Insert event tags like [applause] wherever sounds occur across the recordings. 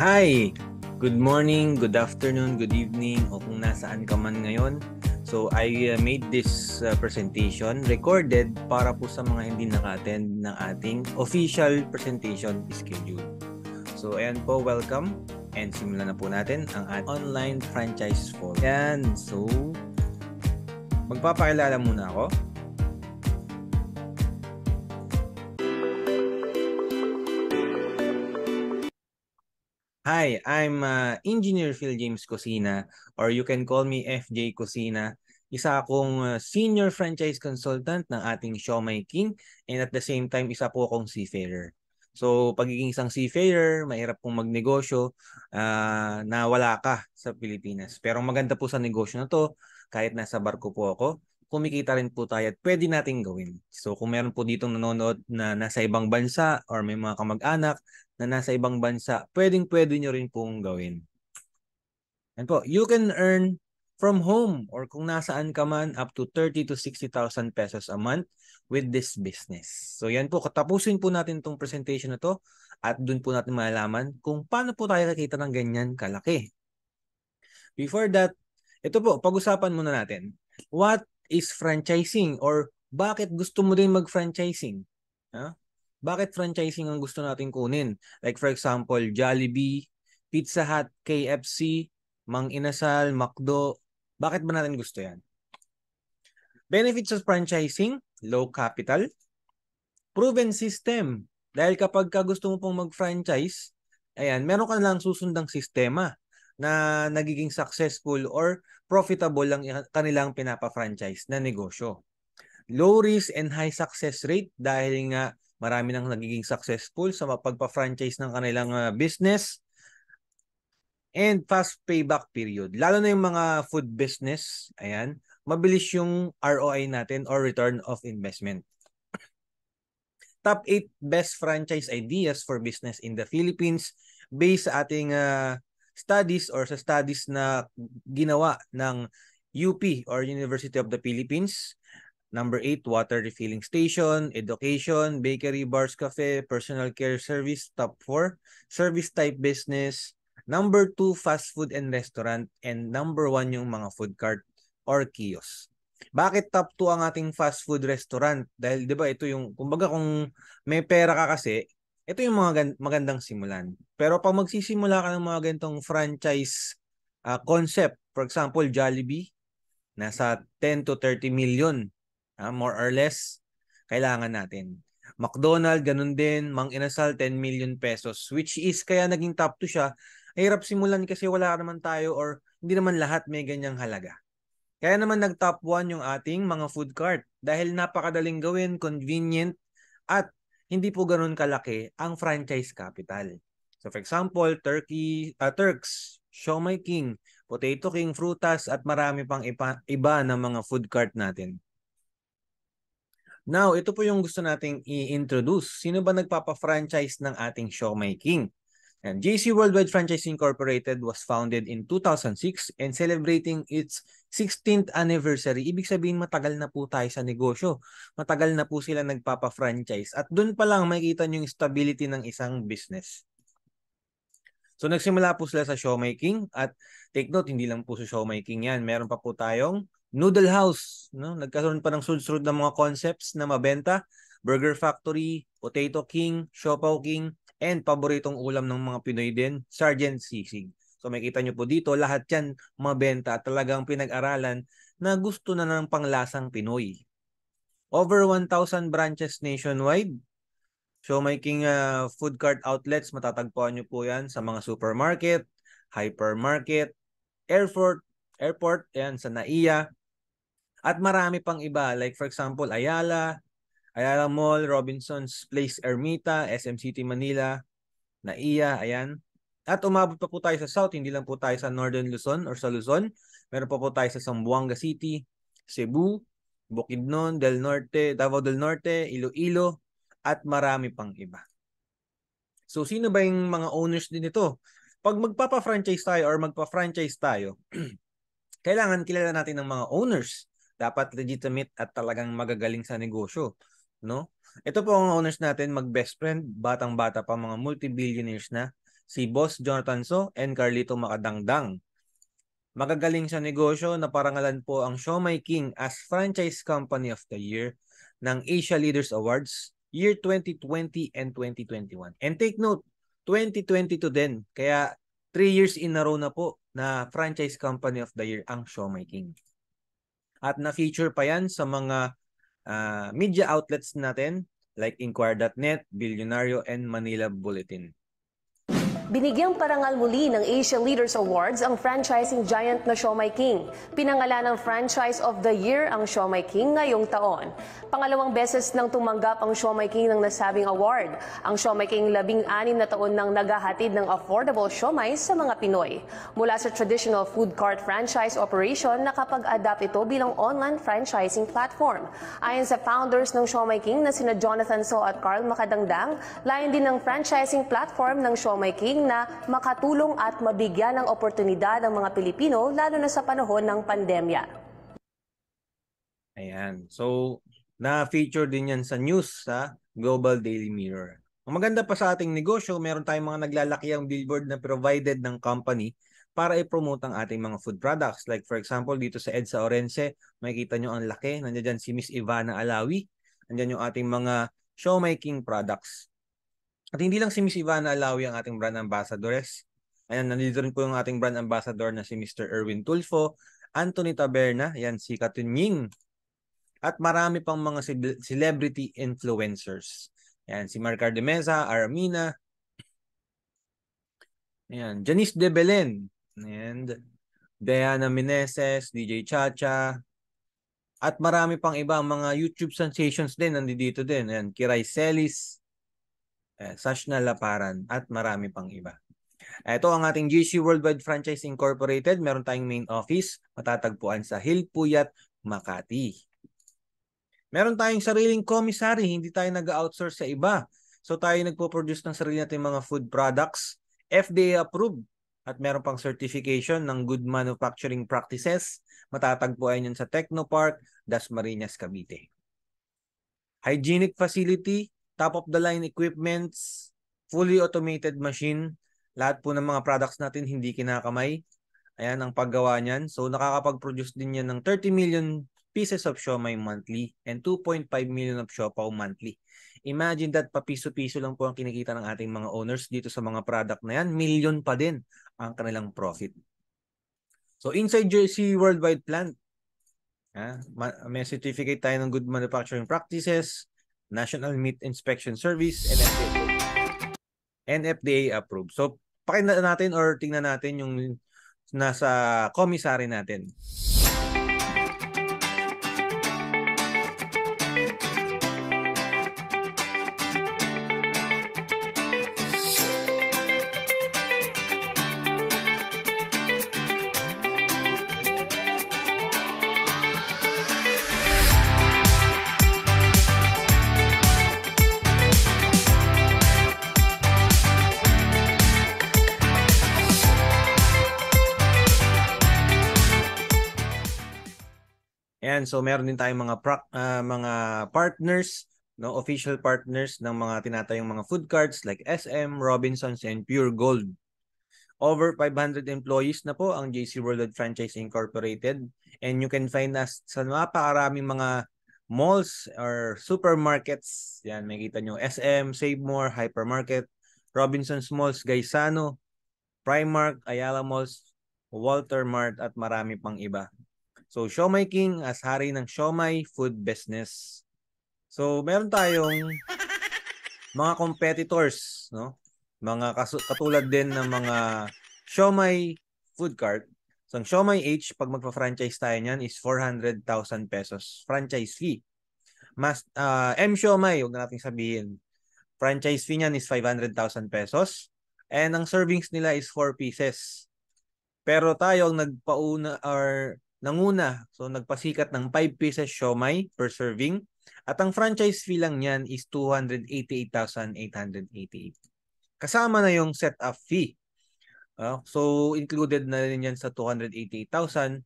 Hi! Good morning, good afternoon, good evening, o kung nasaan ka man ngayon. So I uh, made this uh, presentation recorded para po sa mga hindi naka-attend ng ating official presentation schedule. So ayan po, welcome. And simulan na po natin ang ating online franchise forum. Ayan, so magpapakilala muna ako. Hi, I'm uh, Engineer Phil James Cosina or you can call me FJ Cosina. Isa akong uh, Senior Franchise Consultant ng ating Shomai King and at the same time isa po akong seafarer. So pagiging isang seafarer, mahirap kong magnegosyo uh, na wala ka sa Pilipinas. Pero maganda po sa negosyo na to, kahit nasa barko po ako, kumikita rin po tayo at pwede nating gawin. So kung meron po ditong nanonood na nasa ibang bansa or may mga kamag-anak na nasa ibang bansa, pwedeng-pwede nyo rin pong gawin. Yan po, you can earn from home or kung nasaan ka man up to 30 to 60,000 pesos a month with this business. So yan po, katapusin po natin itong presentation na to at dun po natin malalaman kung paano po tayo kakita ng ganyan kalaki. Before that, ito po, pag-usapan muna natin. What is franchising or bakit gusto mo din mag-franchising? Huh? Ah, bakit franchising ang gusto nating kunin? Like for example, Jollibee, Pizza Hut, KFC, Mang Inasal, McDo. Bakit ba natin gusto yan? Benefits of franchising, low capital, proven system. Dahil kapag ka gusto mo pong mag-franchise, ayan, meron ka lang susundang sistema na nagiging successful or profitable ang kanilang pinapa-franchise na negosyo. Low risk and high success rate dahil nga Marami nang nagiging successful sa mapagpa-franchise ng kanilang uh, business and fast payback period. Lalo na yung mga food business, ayan, mabilis yung ROI natin or return of investment. [clears throat] Top 8 best franchise ideas for business in the Philippines based sa ating uh, studies or sa studies na ginawa ng UP or University of the Philippines Number 8, water refilling station, education, bakery, bars, cafe, personal care service, top 4, service type business. Number 2, fast food and restaurant. And number 1, yung mga food cart or kiosk. Bakit top 2 ang ating fast food restaurant? Dahil 'di ba ito yung kumbaga kung may pera ka kasi, ito yung mga magandang simulan. Pero pag magsisimula ka ng mga ganitong franchise uh, concept, for example, Jollibee, nasa 10 to 30 million Uh, more or less, kailangan natin. McDonald, ganun din, Mang Inasal, 10 million pesos, which is kaya naging top 2 siya. Ay hirap simulan kasi wala naman tayo or hindi naman lahat may ganyang halaga. Kaya naman nag-top 1 yung ating mga food cart dahil napakadaling gawin, convenient, at hindi po ganun kalaki ang franchise capital. So for example, Turkey, uh, Turks, Shomai King, Potato King, Frutas at marami pang iba, iba ng mga food cart natin. Now, ito po yung gusto nating i-introduce. Sino ba nagpapa-franchise ng ating showmaking? And JC Worldwide Franchise Incorporated was founded in 2006 and celebrating its 16th anniversary. Ibig sabihin matagal na po tayo sa negosyo. Matagal na po sila nagpapa-franchise. At doon pa lang makikita niyo yung stability ng isang business. So nagsimula po sila sa showmaking at take note, hindi lang po sa showmaking yan. Meron pa po tayong Noodle House, no? Nagkaroon pa ng sunod-sunod ng mga concepts na mabenta. Burger Factory, Potato King, Siopaw King, and paboritong ulam ng mga Pinoy din, Sergeant Sisig. So makita nyo po dito, lahat yan mabenta at talagang pinag-aralan na gusto na ng panglasang Pinoy. Over 1,000 branches nationwide. So making uh, food cart outlets, matatagpuan nyo po yan sa mga supermarket, hypermarket, airport, airport, ayan, sa NAIA, at marami pang iba. Like for example, Ayala, Ayala Mall, Robinson's Place Ermita, SM City Manila, Naiya, ayan. At umabot pa po tayo sa South, hindi lang po tayo sa Northern Luzon or sa Luzon. Meron pa po tayo sa Zamboanga City, Cebu, Bukidnon, Del Norte, Davao del Norte, Iloilo, at marami pang iba. So sino ba yung mga owners din ito? Pag magpapa-franchise tayo or magpa-franchise tayo, [clears throat] kailangan kilala natin ng mga owners. Dapat legitimate at talagang magagaling sa negosyo, no? Ito po ang owners natin, mag-best friend, batang-bata pa, mga multi-billionaires na, si Boss Jonathan So and Carlito Makadangdang. Magagaling sa negosyo na parangalan po ang Shomai King as Franchise Company of the Year ng Asia Leaders Awards year 2020 and 2021. And take note, 2022 din. Kaya 3 years in a row na po na Franchise Company of the Year ang Shomai King at na-feature pa yan sa mga uh, media outlets natin like Inquire.net, Billionario, and Manila Bulletin. Binigyang parangal muli ng Asia Leaders Awards ang franchising giant na Shomai King. Pinangalan ng Franchise of the Year ang Shomai King ngayong taon. Pangalawang beses nang tumanggap ang Shomai King ng nasabing award. Ang Shomai King labing-anim na taon nang naghahatid ng affordable shomai sa mga Pinoy. Mula sa traditional food cart franchise operation, nakapag-adapt ito bilang online franchising platform. Ayon sa founders ng Shomai King na sina Jonathan So at Carl Makadangdang, layon din ng franchising platform ng Shomai King hinihiling na makatulong at mabigyan ng oportunidad ang mga Pilipino lalo na sa panahon ng pandemya. Ayan. So, na-feature din yan sa news sa Global Daily Mirror. Ang maganda pa sa ating negosyo, meron tayong mga naglalaki billboard na provided ng company para i-promote ang ating mga food products. Like for example, dito sa EDSA Orense, makikita nyo ang laki. Nandiyan dyan si Miss Ivana Alawi. Nandiyan yung ating mga showmaking products. At hindi lang si Miss Ivana Alawi ang ating brand ambassadoress. Ayan, nandito rin po yung ating brand ambassador na si Mr. Erwin Tulfo, Anthony Taberna, yan si Katun Ying, at marami pang mga celebrity influencers. Yan, si Mark Ardemesa, Armina, Ayan, Janice De Belen, and Diana Meneses, DJ Chacha, at marami pang iba mga YouTube sensations din nandito din. Ayan, Kiray Celis, eh, Sash na Laparan at marami pang iba. Eh, ito ang ating GC Worldwide Franchise Incorporated. Meron tayong main office, matatagpuan sa Hilpuyat, Makati. Meron tayong sariling commissary, hindi tayo nag-outsource sa iba. So tayo nagpo-produce ng sarili natin mga food products, FDA approved at meron pang certification ng good manufacturing practices. Matatagpuan yun sa Technopark, Dasmariñas, Cavite. Hygienic facility, top of the line equipments, fully automated machine. Lahat po ng mga products natin hindi kinakamay. Ayan ang paggawa niyan. So nakakapag-produce din yan ng 30 million pieces of siomay monthly and 2.5 million of siopaw monthly. Imagine that papiso-piso lang po ang kinikita ng ating mga owners dito sa mga product na yan. Million pa din ang kanilang profit. So inside Jersey Worldwide Plant, ah, may certificate tayo ng good manufacturing practices, National Meat Inspection Service, NFA. NFDA approved. So, pakinggan natin or tingnan natin yung nasa commissary natin. So meron din tayong mga pra- uh, mga partners, no, official partners ng mga tinatayong mga food carts like SM, Robinsons and Pure Gold. Over 500 employees na po ang JC World Franchise Incorporated and you can find us sa napakaraming mga malls or supermarkets. Yan, makikita nyo. SM, Savemore, Hypermarket, Robinson's Malls, Gaisano, Primark, Ayala Malls, Walter Mart at marami pang iba. So, Shomai King as hari ng Shomai food business. So, meron tayong mga competitors, no? Mga katulad din ng mga Shomai food cart. So, ang Shomai H, pag magpa-franchise tayo niyan, is 400,000 pesos franchise fee. Mas, uh, M Shomai, huwag na natin sabihin. Franchise fee niyan is 500,000 pesos. And ang servings nila is 4 pieces. Pero tayo, ang nagpauna or nanguna. So nagpasikat ng 5 pieces siomay per serving at ang franchise fee lang niyan is 288,888. Kasama na yung setup fee. Uh, so included na rin yan sa 288,000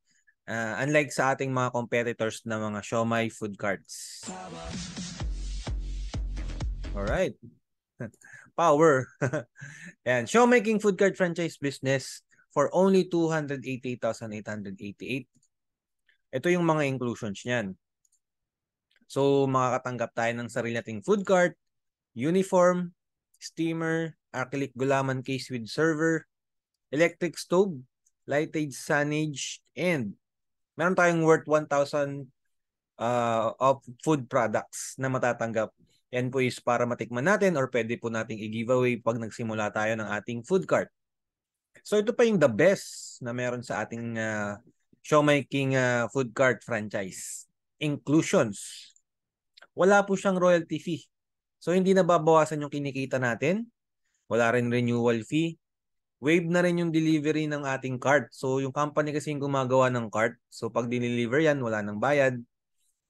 uh, ah, unlike sa ating mga competitors na mga siomay food carts. All right. [laughs] Power. [laughs] Yan, show making food cart franchise business for only 288,888 ito yung mga inclusions niyan. So, makakatanggap tayo ng sarili nating food cart, uniform, steamer, acrylic gulaman case with server, electric stove, lighted signage, and meron tayong worth 1,000 uh, of food products na matatanggap. Yan po is para matikman natin or pwede po nating i-giveaway pag nagsimula tayo ng ating food cart. So ito pa yung the best na meron sa ating uh, showmaking uh, ah, food cart franchise. Inclusions. Wala po siyang royalty fee. So hindi nababawasan yung kinikita natin. Wala rin renewal fee. Wave na rin yung delivery ng ating cart. So yung company kasi yung gumagawa ng cart. So pag dineliver yan, wala nang bayad.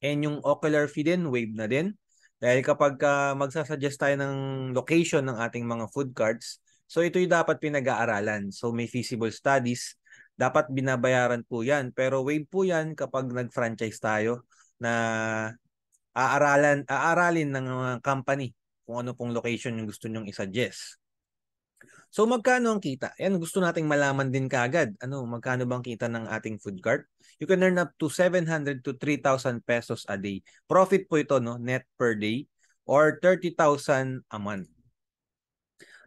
And yung ocular fee din, wave na din. Dahil kapag uh, magsasuggest tayo ng location ng ating mga food carts, so ito yung dapat pinag-aaralan. So may feasible studies, dapat binabayaran po yan. Pero wave po yan kapag nag-franchise tayo na aaralan, aaralin ng mga company kung ano pong location yung gusto nyong isuggest. So magkano ang kita? Yan, gusto nating malaman din kaagad. Ano, magkano bang kita ng ating food cart? You can earn up to 700 to 3,000 pesos a day. Profit po ito, no? Net per day or 30,000 a month.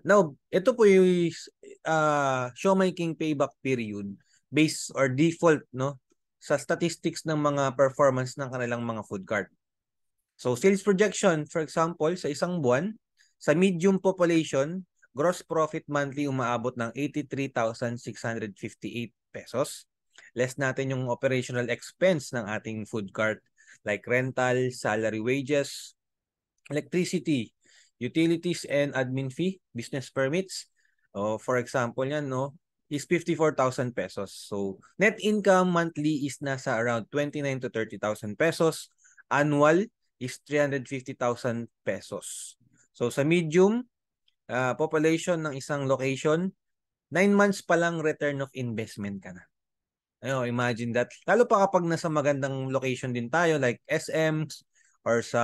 Now, ito po yung uh, ah, showmaking payback period based or default no sa statistics ng mga performance ng kanilang mga food cart. So sales projection, for example, sa isang buwan, sa medium population, gross profit monthly umaabot ng 83,658 pesos. Less natin yung operational expense ng ating food cart like rental, salary wages, electricity, utilities and admin fee, business permits. Oh, for example yan, no, is 54,000 pesos. So, net income monthly is nasa around 29 to 30,000 pesos. Annual is 350,000 pesos. So, sa medium uh, population ng isang location, 9 months pa lang return of investment ka na. Ayun, imagine that. Lalo pa kapag nasa magandang location din tayo like SM or sa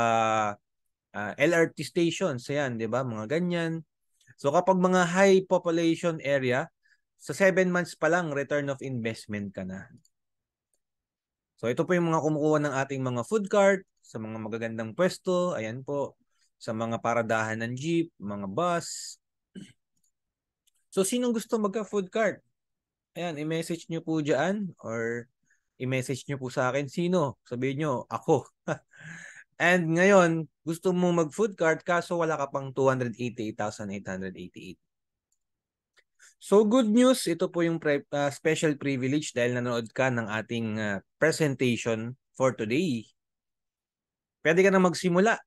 uh, ah, LRT stations, ayan, di ba? Mga ganyan. So kapag mga high population area, sa 7 months pa lang, return of investment ka na. So ito po yung mga kumukuha ng ating mga food cart, sa mga magagandang pwesto, ayan po, sa mga paradahan ng jeep, mga bus. So sinong gusto magka-food cart? Ayan, i-message niyo po diyan or i-message niyo po sa akin sino. Sabihin niyo, ako. [laughs] And ngayon, gusto mo mag-food cart kaso wala ka pang 288,888. So good news, ito po yung pre- uh, special privilege dahil nanood ka ng ating uh, presentation for today. Pwede ka na magsimula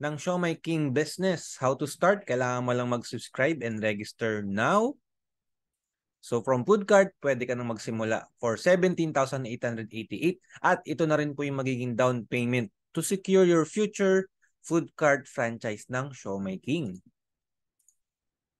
ng Show My King Business. How to start? Kailangan mo lang mag-subscribe and register now. So from food cart, pwede ka na magsimula for 17,888 at ito na rin po yung magiging down payment to secure your future food cart franchise ng showmaking.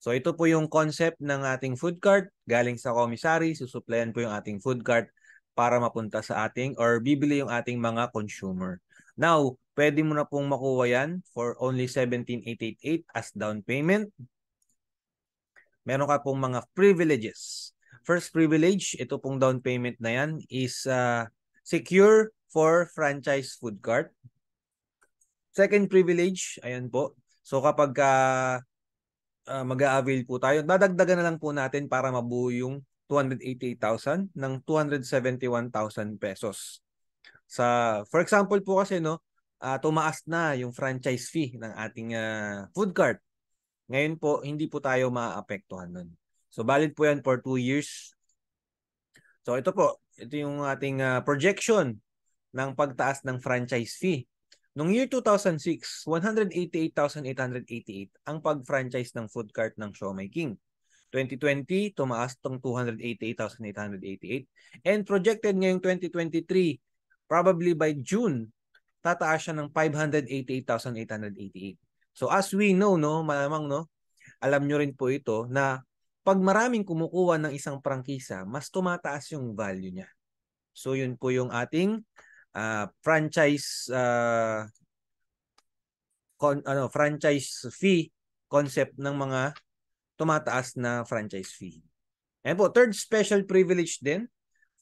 So ito po yung concept ng ating food cart. Galing sa commissary, susuplayan po yung ating food cart para mapunta sa ating or bibili yung ating mga consumer. Now, pwede mo na pong makuha yan for only 17,888 as down payment. Meron ka pong mga privileges. First privilege, ito pong down payment na yan is uh, secure for franchise food cart. Second privilege, ayan po. So kapag uh, uh, mag-a-avail po tayo, dadagdagan na lang po natin para mabuo yung 288,000 ng 271,000 pesos. Sa for example po kasi no, uh, tumaas na yung franchise fee ng ating uh, food cart. Ngayon po hindi po tayo maapektuhan nun. So valid po yan for 2 years. So ito po, ito yung ating uh, projection ng pagtaas ng franchise fee. Noong year 2006, 188,888 ang pag-franchise ng food cart ng Shomai King. 2020, tumaas tong 288,888. And projected ngayong 2023, probably by June, tataas siya ng 588,888. So as we know, no, malamang, no, alam nyo rin po ito na pag maraming kumukuha ng isang prangkisa, mas tumataas yung value niya. So yun po yung ating uh, franchise uh, con, ano franchise fee concept ng mga tumataas na franchise fee. Ayan po, third special privilege din,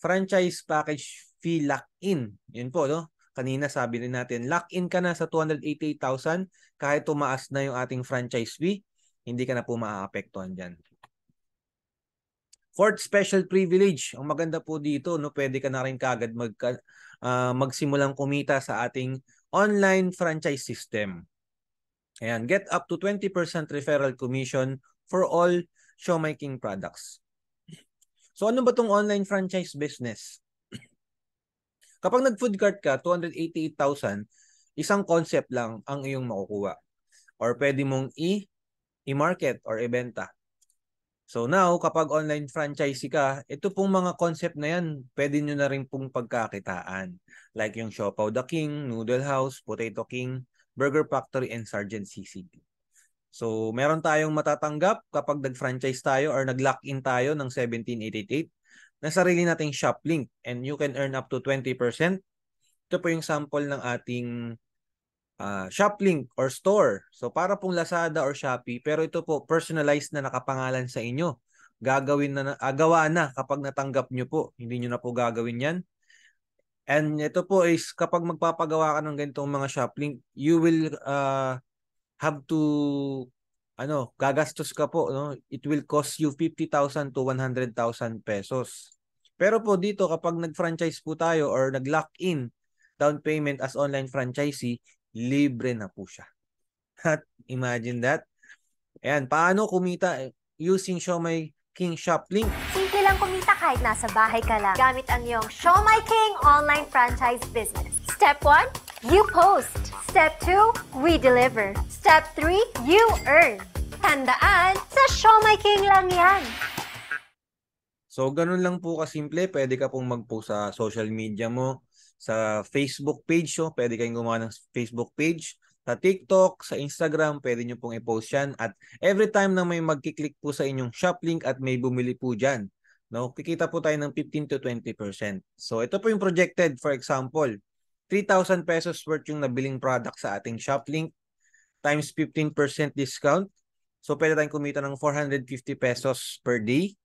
franchise package fee lock-in. Yun po, no? Kanina sabi rin natin, lock-in ka na sa 288,000 kahit tumaas na yung ating franchise fee, hindi ka na po maaapektuhan dyan. Court special privilege. Ang maganda po dito, no, pwede ka na rin kagad mag, uh, ah, magsimulang kumita sa ating online franchise system. Ayan, get up to 20% referral commission for all showmaking products. So ano ba tong online franchise business? [clears throat] Kapag nag-food cart ka, 288,000, isang concept lang ang iyong makukuha. Or pwede mong i- i-market or ibenta. So now, kapag online franchisee ka, ito pong mga concept na yan, pwede nyo na rin pong pagkakitaan. Like yung Siopaw The King, Noodle House, Potato King, Burger Factory, and Sergeant CCB. So meron tayong matatanggap kapag nag-franchise tayo or nag-lock-in tayo ng 1788 na sarili nating shop link and you can earn up to 20%. Ito po yung sample ng ating uh, shoplink or store. So para pong Lazada or Shopee, pero ito po personalized na nakapangalan sa inyo. Gagawin na, uh, gawa na kapag natanggap nyo po. Hindi nyo na po gagawin yan. And ito po is kapag magpapagawa ka ng ganitong mga shoplink, you will uh, have to ano, gagastos ka po, no? It will cost you 50,000 to 100,000 pesos. Pero po dito kapag nag-franchise po tayo or nag-lock in down payment as online franchisee, libre na po siya. At imagine that. Ayan, paano kumita using Shomai King Shop Link? Simple lang kumita kahit nasa bahay ka lang gamit ang iyong Shomai King online franchise business. Step 1, you post. Step 2, we deliver. Step 3, you earn. Tandaan, sa Shomai King lang yan. So, ganun lang po kasimple. Pwede ka pong mag-post sa social media mo sa Facebook page nyo, oh, pwede kayong gumawa ng Facebook page. Sa TikTok, sa Instagram, pwede nyo pong i-post yan. At every time na may magkiklik po sa inyong shop link at may bumili po dyan, no, kikita po tayo ng 15 to 20%. So ito po yung projected, for example, 3,000 pesos worth yung nabiling product sa ating shop link times 15% discount. So pwede tayong kumita ng 450 pesos per day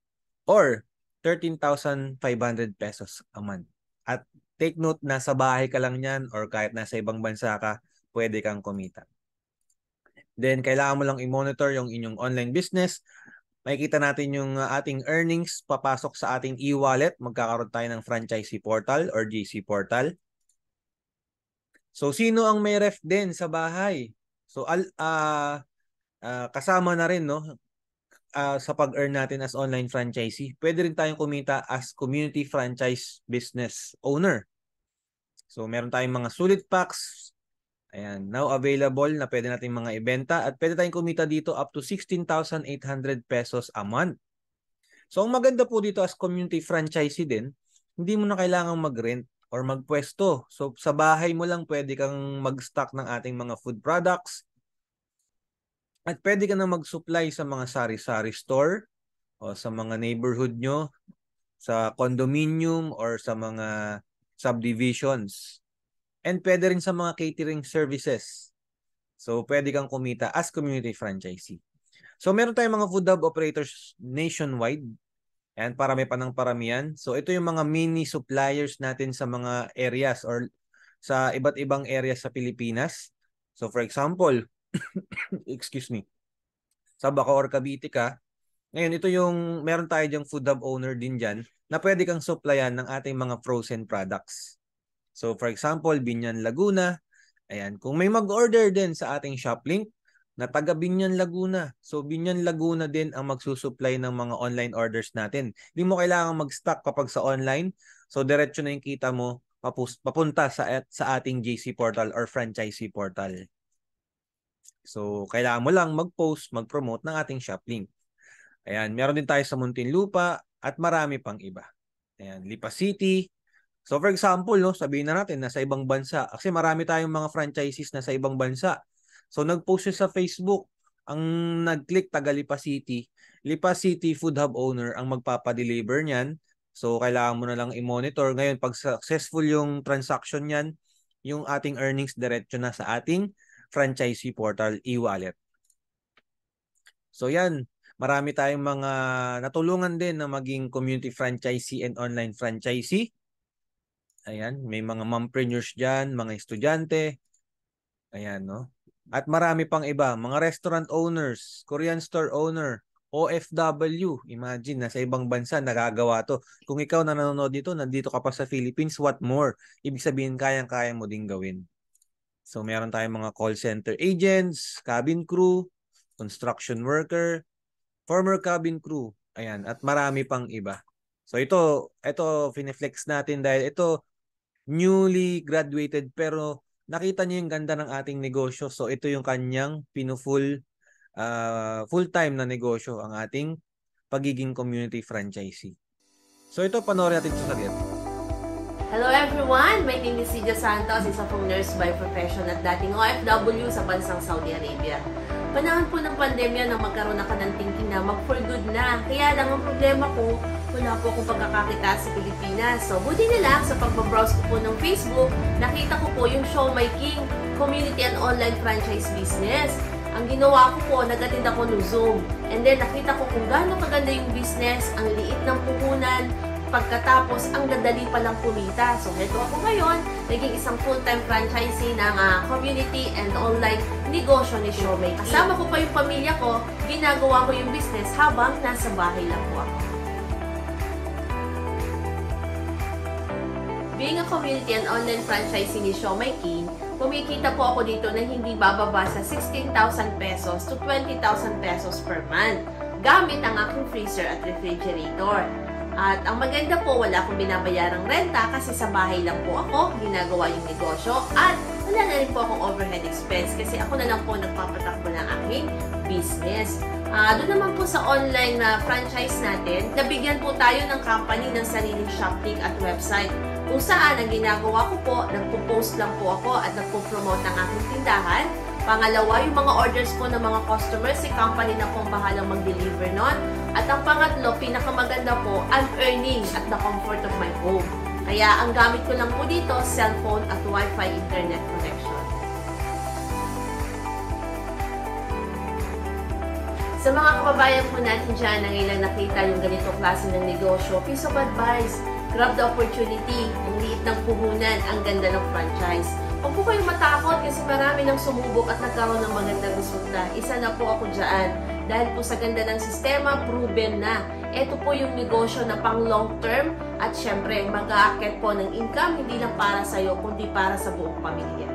or 13,500 pesos a month. At Take note, na sa bahay ka lang yan or kahit nasa ibang bansa ka, pwede kang kumita. Then, kailangan mo lang i-monitor yung inyong online business. Makikita natin yung uh, ating earnings papasok sa ating e-wallet. Magkakaroon tayo ng franchisee portal or GC portal. So, sino ang may ref din sa bahay? So, al uh, uh, kasama na rin no, uh, sa pag-earn natin as online franchisee, pwede rin tayong kumita as community franchise business owner. So meron tayong mga sulit packs. Ayan, now available na pwede nating mga ibenta at pwede tayong kumita dito up to 16,800 pesos a month. So ang maganda po dito as community franchisee din, hindi mo na kailangang mag-rent or magpwesto. So sa bahay mo lang pwede kang mag-stock ng ating mga food products. At pwede ka na mag-supply sa mga sari-sari store o sa mga neighborhood nyo, sa condominium or sa mga subdivisions, and pwede rin sa mga catering services. So, pwede kang kumita as community franchisee. So, meron tayong mga food hub operators nationwide. Ayan, parami pa ng paramihan. So, ito yung mga mini suppliers natin sa mga areas or sa iba't ibang areas sa Pilipinas. So, for example, [coughs] excuse me, sa Bacoor, Cavite ka, ngayon, ito yung meron tayo diyang food hub owner din diyan na pwede kang supplyan ng ating mga frozen products. So for example, Binyan Laguna. Ayan, kung may mag-order din sa ating shop link na taga Binyan Laguna. So Binyan Laguna din ang magsusupply ng mga online orders natin. Hindi mo kailangan mag-stock kapag sa online. So diretso na yung kita mo papunta sa, sa ating JC portal or franchisee portal. So kailangan mo lang mag-post, mag-promote ng ating shop link. Ayan, meron din tayo sa Muntinlupa at marami pang iba. Ayan, Lipa City. So for example, no, sabihin na natin na sa ibang bansa kasi marami tayong mga franchises na sa ibang bansa. So nag-post sa Facebook ang nag-click taga Lipa City. Lipa City Food Hub owner ang magpapa-deliver niyan. So kailangan mo na lang i-monitor. Ngayon pag successful yung transaction niyan, yung ating earnings diretso na sa ating franchisee portal e-wallet. So yan, Marami tayong mga natulungan din na maging community franchisee and online franchisee. Ayan, may mga mompreneurs dyan, mga estudyante. Ayan, no? At marami pang iba, mga restaurant owners, Korean store owner, OFW. Imagine, nasa ibang bansa, nagagawa to. Kung ikaw na nanonood dito, nandito ka pa sa Philippines, what more? Ibig sabihin, kayang-kaya mo din gawin. So, meron tayong mga call center agents, cabin crew, construction worker, former cabin crew, ayan, at marami pang iba. So ito, ito fineflex natin dahil ito newly graduated pero nakita niya yung ganda ng ating negosyo. So ito yung kanyang pinufull uh, full-time na negosyo ang ating pagiging community franchisee. So ito panoorin natin sa saglit. Hello everyone! My name is Sidia Santos, isa pong nurse by profession at dating OFW sa bansang Saudi Arabia panahon po ng pandemya na magkaroon ako ng thinking na mag-for good na. Kaya lang ang problema ko, wala po akong pagkakakita sa Pilipinas. So, buti na lang sa pagbabrowse ko po ng Facebook, nakita ko po yung Show My King Community and Online Franchise Business. Ang ginawa ko po, nag-attend ako ng Zoom. And then, nakita ko kung gaano kaganda yung business, ang liit ng puhunan, pagkatapos, ang dadali palang kumita. So, heto ako ngayon, naging isang full-time franchisee ng uh, community and online negosyo ni Showmate. Kasama ko pa yung pamilya ko, ginagawa ko yung business habang nasa bahay lang po ako. Being a community and online franchisee ni Shomai King, kumikita po ako dito na hindi bababa sa 16,000 pesos to 20,000 pesos per month gamit ang aking freezer at refrigerator. At ang maganda po, wala akong binabayarang renta kasi sa bahay lang po ako, ginagawa yung negosyo at wala na rin po akong overhead expense kasi ako na lang po nagpapatakbo ng aking business. Uh, doon naman po sa online na ah, franchise natin, nabigyan po tayo ng company ng sariling shop at website kung saan ang ginagawa ko po, nagpo-post lang po ako at nagpo-promote ng aking tindahan. Pangalawa, yung mga orders po ng mga customers, si company na po ang bahalang mag-deliver nun. At ang pangatlo, pinakamaganda po, I'm earning at the comfort of my home. Kaya ang gamit ko lang po dito, cellphone at Wi-Fi internet connection. Sa mga kababayan po natin dyan na ilang nakita yung ganito klase ng negosyo, piece of advice, grab the opportunity, ang liit ng puhunan, ang ganda ng franchise. Huwag po kayong matakot kasi marami nang sumubok at nagkaroon ng magandang resulta. Isa na po ako dyan. Dahil po sa ganda ng sistema, proven na ito po yung negosyo na pang long term at syempre mag-aakit po ng income hindi lang para sa'yo kundi para sa buong pamilya.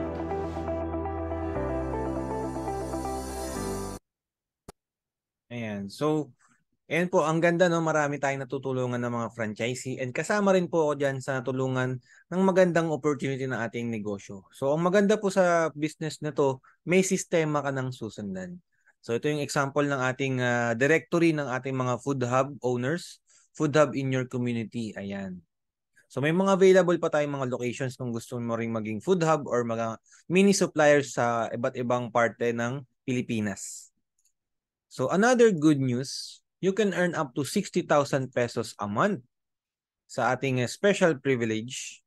Ayan. So, ayan po, ang ganda no, marami tayong natutulungan ng mga franchisee and kasama rin po ako dyan sa natulungan ng magandang opportunity ng ating negosyo. So, ang maganda po sa business na to, may sistema ka ng susundan. So ito yung example ng ating uh, directory ng ating mga food hub owners, food hub in your community. Ayan. So may mga available pa tayong mga locations kung gusto mo ring maging food hub or mga mini suppliers sa iba't ibang parte ng Pilipinas. So another good news, you can earn up to 60,000 pesos a month sa ating eh, special privilege.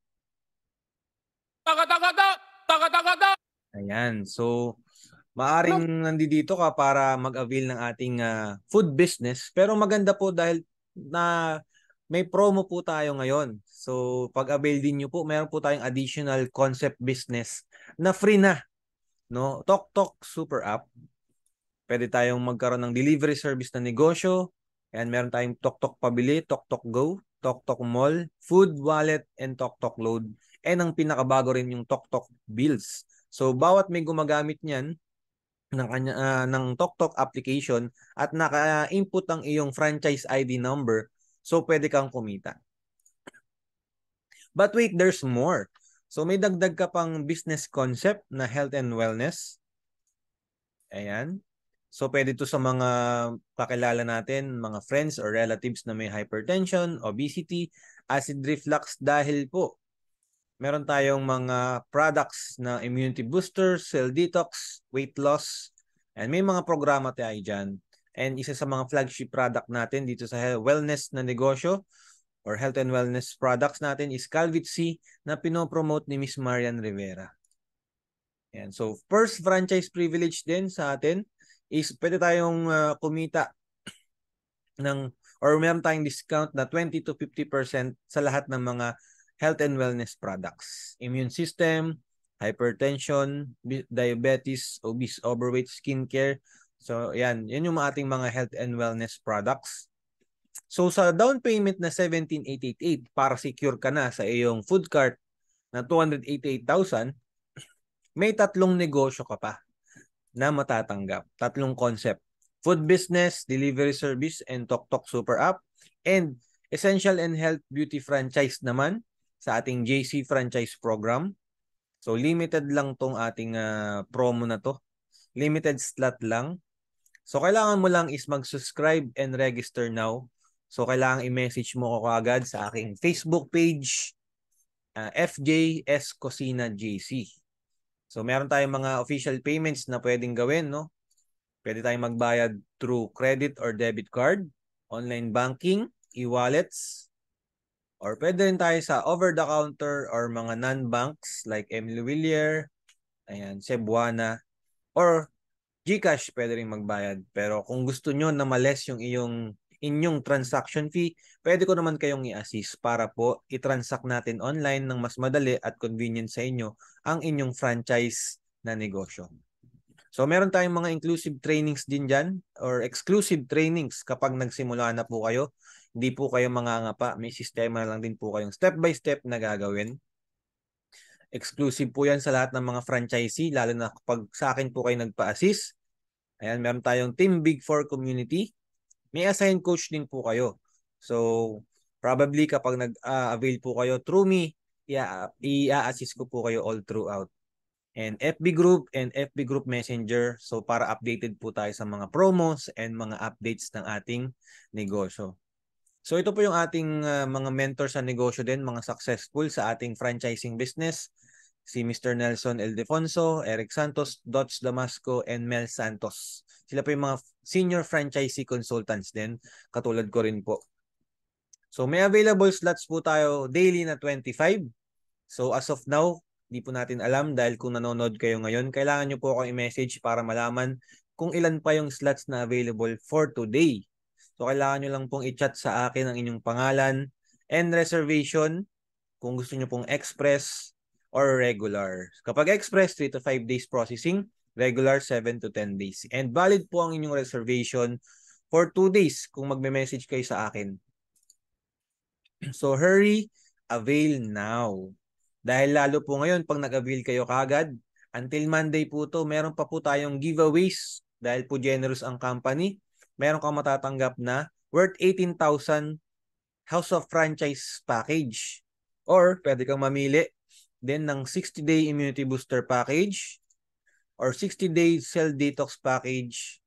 Taga taga taga taga taga. Ayan. So Maaring Mag- nandito ka para mag-avail ng ating uh, food business. Pero maganda po dahil na may promo po tayo ngayon. So pag-avail din nyo po, meron po tayong additional concept business na free na. No? TokTok Super App. Pwede tayong magkaroon ng delivery service na negosyo. Ayan, meron tayong TokTok Pabili, TokTok Go, TokTok Mall, Food Wallet, and TokTok Load. And ang pinakabago rin yung TokTok Bills. So bawat may gumagamit niyan, ng, kanya, uh, ng TokTok application at naka-input ang iyong franchise ID number, so pwede kang kumita. But wait, there's more. So may dagdag ka pang business concept na health and wellness. Ayan. So pwede to sa mga kakilala natin, mga friends or relatives na may hypertension, obesity, acid reflux dahil po meron tayong mga products na immunity booster, cell detox, weight loss, and may mga programa tayo dyan. And isa sa mga flagship product natin dito sa wellness na negosyo or health and wellness products natin is Calvit C na pinopromote ni Miss Marian Rivera. Yan. So first franchise privilege din sa atin is pwede tayong uh, kumita ng or meron tayong discount na 20 to 50% sa lahat ng mga health and wellness products, immune system, hypertension, diabetes, obese, overweight, skincare. So yan, yan yung ating mga health and wellness products. So sa down payment na 17,888 para secure ka na sa iyong food cart na 288,000, may tatlong negosyo ka pa na matatanggap. Tatlong concept. Food business, delivery service, and TokTok Super App. And essential and health beauty franchise naman sa ating JC franchise program. So limited lang tong ating uh, promo na to. Limited slot lang. So kailangan mo lang is mag-subscribe and register now. So kailangan i-message mo ako agad sa aking Facebook page uh, ah, FJS Cocina JC. So meron tayong mga official payments na pwedeng gawin, no? Pwede tayong magbayad through credit or debit card, online banking, e-wallets, Or pwede rin tayo sa over-the-counter or mga non-banks like Emily Willier, ayan, Cebuana, or Gcash pwede rin magbayad. Pero kung gusto nyo na ma-less yung iyong inyong transaction fee, pwede ko naman kayong i-assist para po i-transact natin online ng mas madali at convenient sa inyo ang inyong franchise na negosyo. So meron tayong mga inclusive trainings din dyan or exclusive trainings kapag nagsimula na po kayo. Hindi po kayo mangangapa. May sistema lang din po kayong step by step na gagawin. Exclusive po yan sa lahat ng mga franchisee, lalo na kapag sa akin po kayo nagpa-assist. Ayan, meron tayong Team Big 4 Community. May assigned coach din po kayo. So, probably kapag nag-avail po kayo through me, i-assist ko po kayo all throughout and FB group and FB group messenger so para updated po tayo sa mga promos and mga updates ng ating negosyo. So ito po yung ating uh, mga mentor sa negosyo din, mga successful sa ating franchising business. Si Mr. Nelson Eldefonso, Eric Santos, Dots Damasco, and Mel Santos. Sila po yung mga senior franchisee consultants din, katulad ko rin po. So may available slots po tayo daily na 25. So as of now, di po natin alam dahil kung nanonood kayo ngayon, kailangan nyo po ako i-message para malaman kung ilan pa yung slots na available for today. So kailangan nyo lang pong i-chat sa akin ang inyong pangalan and reservation kung gusto nyo pong express or regular. Kapag express, 3 to 5 days processing. Regular, 7 to 10 days. And valid po ang inyong reservation for 2 days kung magme-message kayo sa akin. [clears throat] So hurry, avail now. Dahil lalo po ngayon, pag nag-avail kayo kagad, until Monday po to, meron pa po tayong giveaways dahil po generous ang company meron kang matatanggap na worth 18,000 House of Franchise package. Or pwede kang mamili din ng 60-day immunity booster package or 60-day cell detox package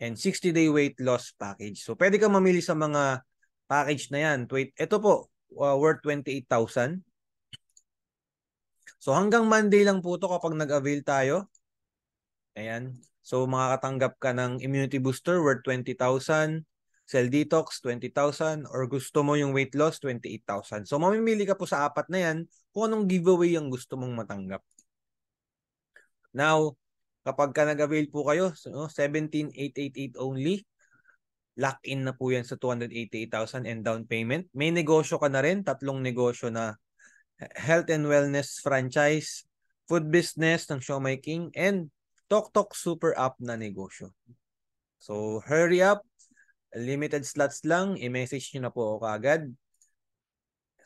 and 60-day weight loss package. So pwede kang mamili sa mga package na yan. Wait, ito po, uh, worth 28,000. So hanggang Monday lang po to kapag nag-avail tayo. Ayan. So makakatanggap ka ng immunity booster worth 20,000, cell detox 20,000, or gusto mo yung weight loss 28,000. So mamimili ka po sa apat na yan kung anong giveaway ang gusto mong matanggap. Now, kapag ka nag-avail po kayo, so, 17,888 only, lock-in na po yan sa 288,000 and down payment. May negosyo ka na rin, tatlong negosyo na health and wellness franchise, food business ng Showmaking, and TokTok Super App na negosyo. So, hurry up. Limited slots lang. I-message nyo na po ako kagad.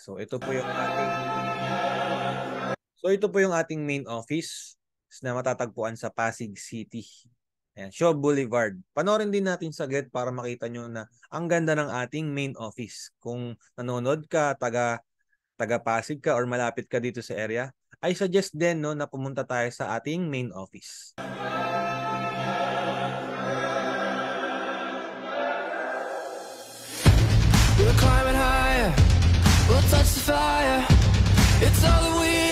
So, ito po yung ating... So, ito po yung ating main office na matatagpuan sa Pasig City. Ayan, Shaw Boulevard. Panorin din natin saglit para makita nyo na ang ganda ng ating main office. Kung nanonood ka, taga, taga Pasig ka or malapit ka dito sa area, I suggest din no, na pumunta tayo sa ating main office. We're climbing higher, we'll touch the fire, it's all we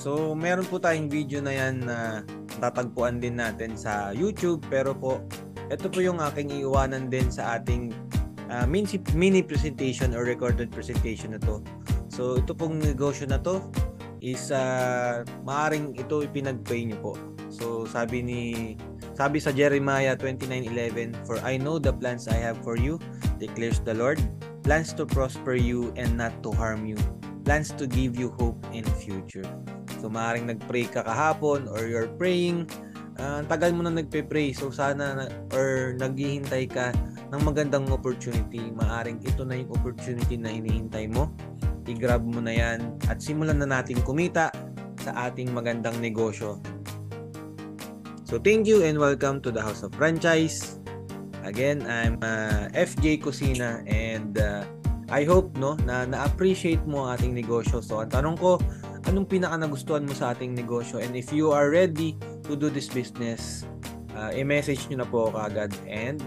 So, meron po tayong video na yan na tatagpuan din natin sa YouTube. Pero po, ito po yung aking iiwanan din sa ating uh, mini, presentation or recorded presentation na to. So, ito pong negosyo na to is uh, maaring ito ipinagpay niyo po. So, sabi ni sabi sa Jeremiah 29:11, "For I know the plans I have for you," declares the Lord, "plans to prosper you and not to harm you, plans to give you hope in future. So maaaring nagpray ka kahapon or you're praying, uh, tagal mo na nagpe-pray. So sana na, or naghihintay ka ng magandang opportunity. Maaring ito na yung opportunity na hinihintay mo. I-grab mo na yan at simulan na natin kumita sa ating magandang negosyo. So thank you and welcome to the House of Franchise. Again, I'm uh, ah, FJ Cusina and uh, I hope no na na-appreciate mo ang ating negosyo. So ang tanong ko, anong pinaka nagustuhan mo sa ating negosyo? And if you are ready to do this business, uh, i-message nyo na po ako agad and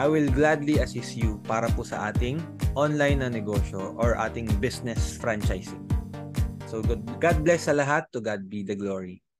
I will gladly assist you para po sa ating online na negosyo or ating business franchising. So God bless sa lahat. To God be the glory.